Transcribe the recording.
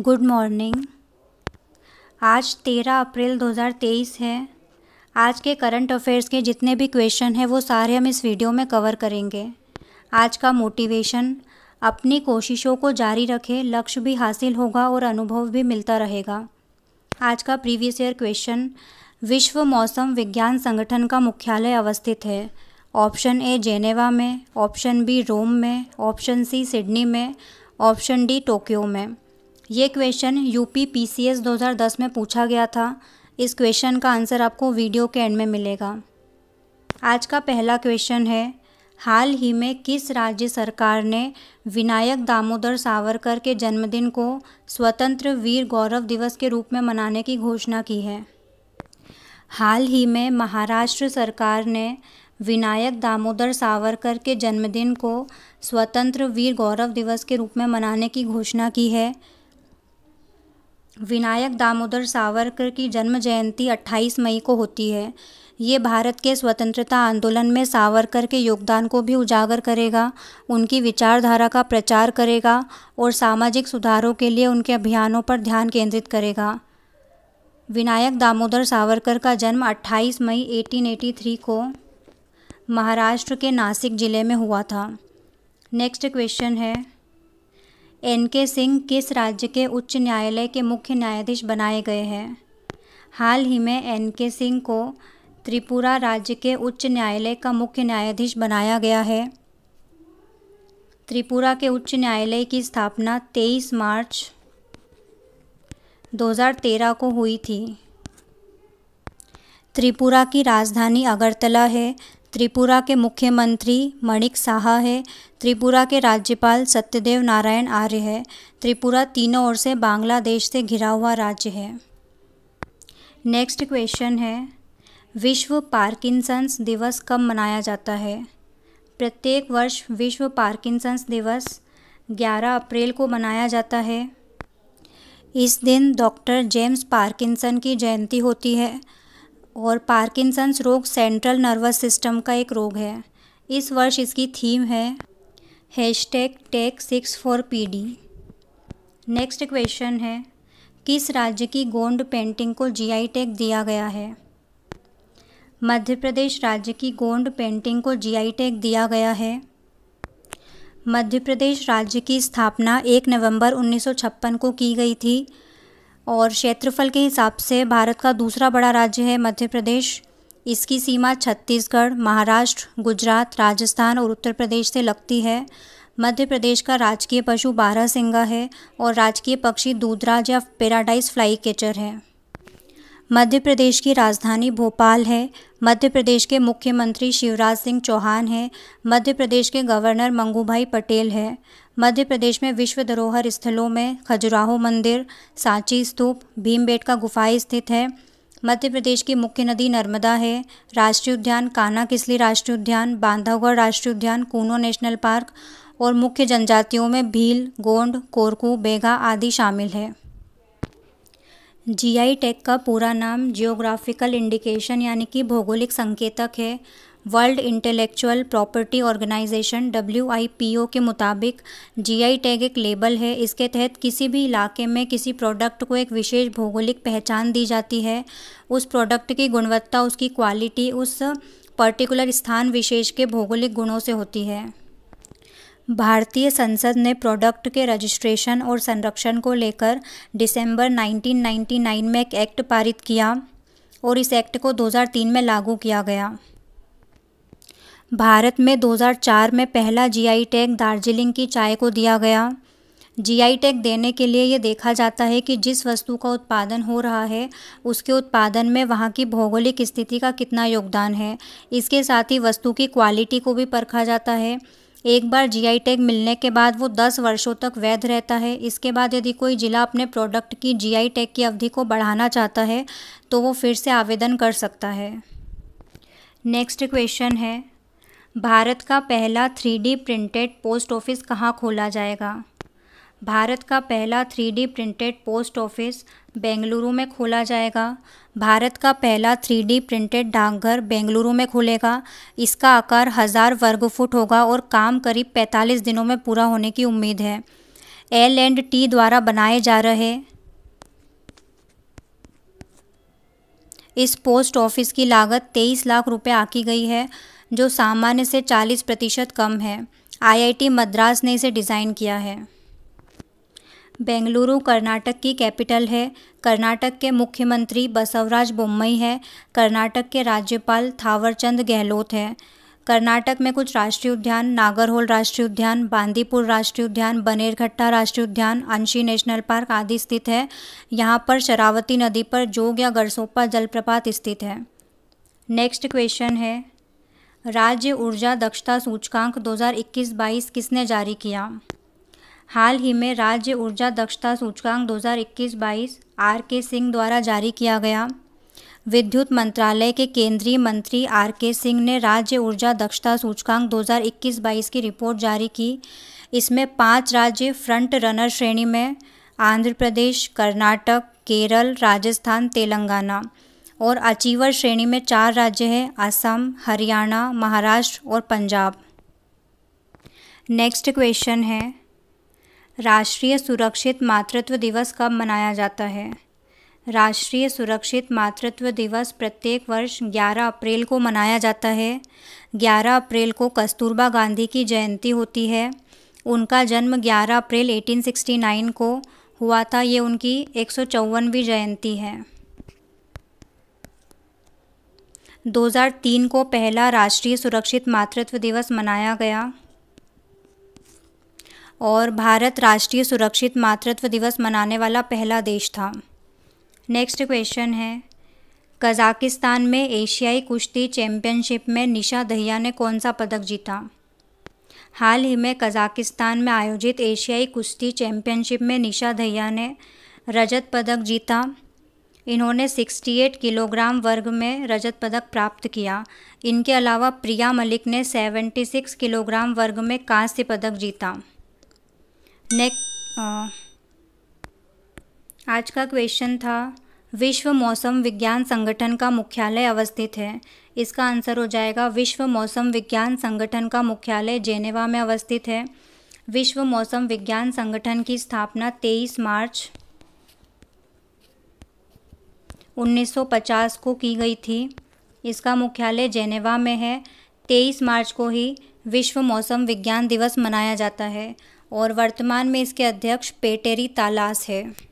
good morning आज तेरह अप्रैल 2023 है आज के करंट अफेयर्स के जितने भी क्वेश्चन हैं वो सारे हम इस वीडियो में कवर करेंगे आज का मोटिवेशन अपनी कोशिशों को जारी रखें लक्ष्य भी हासिल होगा और अनुभव भी मिलता रहेगा आज का प्रीवियस ईयर क्वेश्चन विश्व मौसम विज्ञान संगठन का मुख्यालय अवस्थित है ऑप्शन ए जेनेवा में ऑप्शन बी रोम में ऑप्शन सी सिडनी में ऑप्शन डी टोक्यो में ये क्वेश्चन यूपी पीसीएस 2010 में पूछा गया था इस क्वेश्चन का आंसर आपको वीडियो के एंड में मिलेगा आज का पहला क्वेश्चन है हाल ही में किस राज्य सरकार ने विनायक दामोदर सावरकर के जन्मदिन को स्वतंत्र वीर गौरव दिवस के रूप में मनाने की घोषणा की है हाल ही में महाराष्ट्र सरकार ने विनायक दामोदर सावरकर के जन्मदिन को स्वतंत्र वीर गौरव दिवस के रूप में मनाने की घोषणा की है विनायक दामोदर सावरकर की जन्म जयंती अट्ठाईस मई को होती है ये भारत के स्वतंत्रता आंदोलन में सावरकर के योगदान को भी उजागर करेगा उनकी विचारधारा का प्रचार करेगा और सामाजिक सुधारों के लिए उनके अभियानों पर ध्यान केंद्रित करेगा विनायक दामोदर सावरकर का जन्म 28 मई 1883 को महाराष्ट्र के नासिक ज़िले में हुआ था नेक्स्ट क्वेश्चन है एन के सिंह किस राज्य के उच्च न्यायालय के मुख्य न्यायाधीश बनाए गए हैं हाल ही में एन के सिंह को त्रिपुरा राज्य के उच्च न्यायालय का मुख्य न्यायाधीश बनाया गया है त्रिपुरा के उच्च न्यायालय की स्थापना 23 मार्च 2013 को हुई थी त्रिपुरा की राजधानी अगरतला है त्रिपुरा के मुख्यमंत्री मणिक साहा है त्रिपुरा के राज्यपाल सत्यदेव नारायण आर्य है त्रिपुरा तीनों ओर से बांग्लादेश से घिरा हुआ राज्य है नेक्स्ट क्वेश्चन है विश्व पार्किंसंस दिवस कब मनाया जाता है प्रत्येक वर्ष विश्व पार्किंसंस दिवस 11 अप्रैल को मनाया जाता है इस दिन डॉक्टर जेम्स पार्किंसन की जयंती होती है और पार्किंसंस रोग सेंट्रल नर्वस सिस्टम का एक रोग है इस वर्ष इसकी थीम है hash tag tag six four P D next question है किस राज्य की गोंड पेंटिंग को जीआई टैग दिया गया है मध्य प्रदेश राज्य की गोंड पेंटिंग को जीआई टैग दिया गया है मध्य प्रदेश राज्य की स्थापना एक नवंबर 1956 को की गई थी और क्षेत्रफल के हिसाब से भारत का दूसरा बड़ा राज्य है मध्य प्रदेश इसकी सीमा छत्तीसगढ़ महाराष्ट्र गुजरात राजस्थान और उत्तर प्रदेश से लगती है मध्य प्रदेश का राजकीय पशु बारह सिंगा है और राजकीय पक्षी दूधराज या पेराडाइज फ्लाई केचर है मध्य प्रदेश की राजधानी भोपाल है मध्य प्रदेश के मुख्यमंत्री शिवराज सिंह चौहान हैं मध्य प्रदेश के गवर्नर मंगूभाई पटेल हैं मध्य प्रदेश में विश्व धरोहर स्थलों में खजुराहो मंदिर सांची स्तूप भीमबेटका गुफाएं स्थित है मध्य प्रदेश की मुख्य नदी नर्मदा है राष्ट्रीय उद्यान काना किसली राष्ट्रीय उद्यान बांधवगढ़ राष्ट्रीय उद्यान कूनो नेशनल पार्क और मुख्य जनजातियों में भील गोंड कोरकू बेगा आदि शामिल है जीआई टेक का पूरा नाम जियोग्राफिकल इंडिकेशन यानी कि भौगोलिक संकेतक है world intellectual property organisation W के मुताबिक आई टैग एक लेबल है इसके तहत किसी भी इलाके में किसी प्रोडक्ट को एक विशेष भौगोलिक पहचान दी जाती है उस प्रोडक्ट की गुणवत्ता उसकी क्वालिटी उस पर्टिकुलर स्थान विशेष के भौगोलिक गुणों से होती है भारतीय संसद ने प्रोडक्ट के रजिस्ट्रेशन और संरक्षण को लेकर दिसंबर 1999 में एक एक्ट पारित किया और इस एक्ट को 2003 में लागू किया गया भारत में 2004 में पहला जीआई टैग दार्जिलिंग की चाय को दिया गया जीआई टैग देने के लिए ये देखा जाता है कि जिस वस्तु का उत्पादन हो रहा है उसके उत्पादन में वहाँ की भौगोलिक स्थिति का कितना योगदान है इसके साथ ही वस्तु की क्वालिटी को भी परखा जाता है एक बार जीआई टैग मिलने के बाद वो दस वर्षों तक वैध रहता है इसके बाद यदि कोई ज़िला अपने प्रोडक्ट की जीआई टैग की अवधि को बढ़ाना चाहता है तो वो फिर से आवेदन कर सकता है नेक्स्ट क्वेश्चन है भारत का पहला three D printed post office कहाँ खोला जाएगा भारत का पहला three D printed post office Bengaluru में खोला जाएगा भारत का पहला थ्री डी प्रिंटेड डाकघर बेंगलुरु में खुलेगा इसका आकार हज़ार वर्ग फुट होगा और काम करीब 45 दिनों में पूरा होने की उम्मीद है एल एंड टी द्वारा बनाए जा रहे इस पोस्ट ऑफिस की लागत तेईस लाख रुपए आकी गई है जो सामान्य से 40 प्रतिशत कम है आईआईटी मद्रास ने इसे डिज़ाइन किया है बेंगलुरु कर्नाटक की कैपिटल है कर्नाटक के मुख्यमंत्री बसवराज बोम्मई है कर्नाटक के राज्यपाल थावरचंद गहलोत है कर्नाटक में कुछ राष्ट्रीय उद्यान नागरहोल राष्ट्रीय उद्यान बांदीपुर राष्ट्रीय उद्यान बनेरघट्टा राष्ट्रीय उद्यान अंशी नेशनल पार्क आदि स्थित है यहाँ पर शरावती नदी पर जोग या गरसोपा जलप्रपात स्थित है नेक्स्ट क्वेश्चन है राज्य ऊर्जा दक्षता सूचकांक 2021-22 किसने जारी किया हाल ही में राज्य ऊर्जा दक्षता सूचकांक 2021-22 आर के सिंह द्वारा जारी किया गया विद्युत मंत्रालय के केंद्रीय मंत्री आर के सिंह ने राज्य ऊर्जा दक्षता सूचकांक 2021-22 की रिपोर्ट जारी की इसमें पांच राज्य फ्रंट रनर श्रेणी में आंध्र प्रदेश कर्नाटक केरल राजस्थान तेलंगाना और अचीवर श्रेणी में चार राज्य हैं असम हरियाणा महाराष्ट्र और पंजाब नेक्स्ट क्वेश्चन है राष्ट्रीय सुरक्षित मातृत्व दिवस कब मनाया जाता है राष्ट्रीय सुरक्षित मातृत्व दिवस प्रत्येक वर्ष 11 अप्रैल को मनाया जाता है 11 अप्रैल को कस्तूरबा गांधी की जयंती होती है उनका जन्म 11 अप्रैल 1869 को हुआ था ये उनकी एक सौ जयंती है 2003 को पहला राष्ट्रीय सुरक्षित मातृत्व दिवस मनाया गया और भारत राष्ट्रीय सुरक्षित मातृत्व दिवस मनाने वाला पहला देश था नेक्स्ट क्वेश्चन है कजाकिस्तान में एशियाई कुश्ती चैम्पियनशिप में निशा दहिया ने कौन सा पदक जीता हाल ही में कजाकिस्तान में आयोजित एशियाई कुश्ती चैम्पियनशिप में निशा दहिया ने रजत पदक जीता इन्होंने 68 किलोग्राम वर्ग में रजत पदक प्राप्त किया इनके अलावा प्रिया मलिक ने 76 किलोग्राम वर्ग में कांस्य पदक जीता नेक्स्ट आज का क्वेश्चन था विश्व मौसम विज्ञान संगठन का मुख्यालय अवस्थित है इसका आंसर हो जाएगा विश्व मौसम विज्ञान संगठन का मुख्यालय जेनेवा में अवस्थित है विश्व मौसम विज्ञान संगठन की स्थापना 23 मार्च 1950 को की गई थी इसका मुख्यालय जेनेवा में है 23 मार्च को ही विश्व मौसम विज्ञान दिवस मनाया जाता है और वर्तमान में इसके अध्यक्ष पेटेरी तालास है